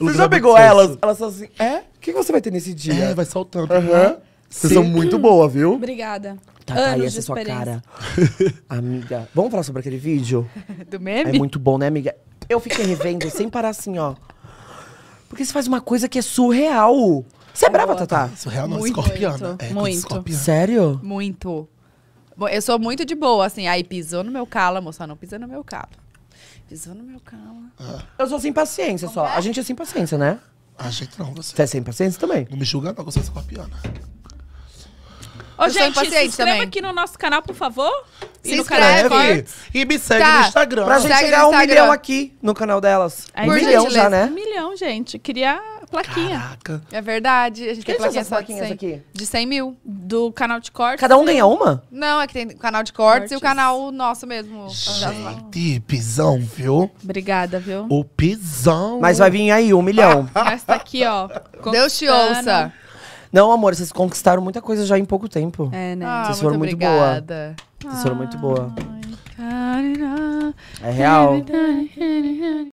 Você já pegou elas? Elas são assim, é? O que, você vai ter nesse dia? É, vai soltando. Aham. Uhum. Vocês são muito boa, viu? Obrigada. Tá, tá aí Anos essa de sua cara. experiência. Amiga, vamos falar sobre aquele vídeo? Do Meme. É muito bom, né, amiga? Eu fiquei revendo sem parar assim, ó. Porque você faz uma coisa que é surreal. Você é brava, Tatá? Surreal não, Muito, escorpiana. muito, é, Sério? Muito. eu sou muito de boa, assim. Aí pisou no meu calo, moça, não pisa no meu calo. Pisou no meu calma. Ah. Eu sou sem paciência só. É? A gente é sem paciência, né? A ah, gente não, você. Você é sem paciência também? Não me julga não, você é escorpiana. Ô, gente, se inscreva também. aqui no nosso canal, por favor. Se e no inscreve. canal E me segue tá. no Instagram. Pra gente chegar a um milhão aqui no canal delas. Aí, um milhão gente, já, né? Um milhão, gente. Queria plaquinha. Caraca. É verdade. A gente que tem plaquinha só de aqui? de 100 mil. Do canal de cortes. Cada um ganha uma? Não, é que tem o canal de cortes, cortes. e o canal nosso mesmo. Gente, pisão, viu? Obrigada, viu? O pisão. Mas vai vir aí um milhão. Essa aqui, ó. Deus te ouça. Não, amor, vocês conquistaram muita coisa já em pouco tempo. É, né? Ah, vocês foram muito, muito boa. Vocês foram muito boa. É real.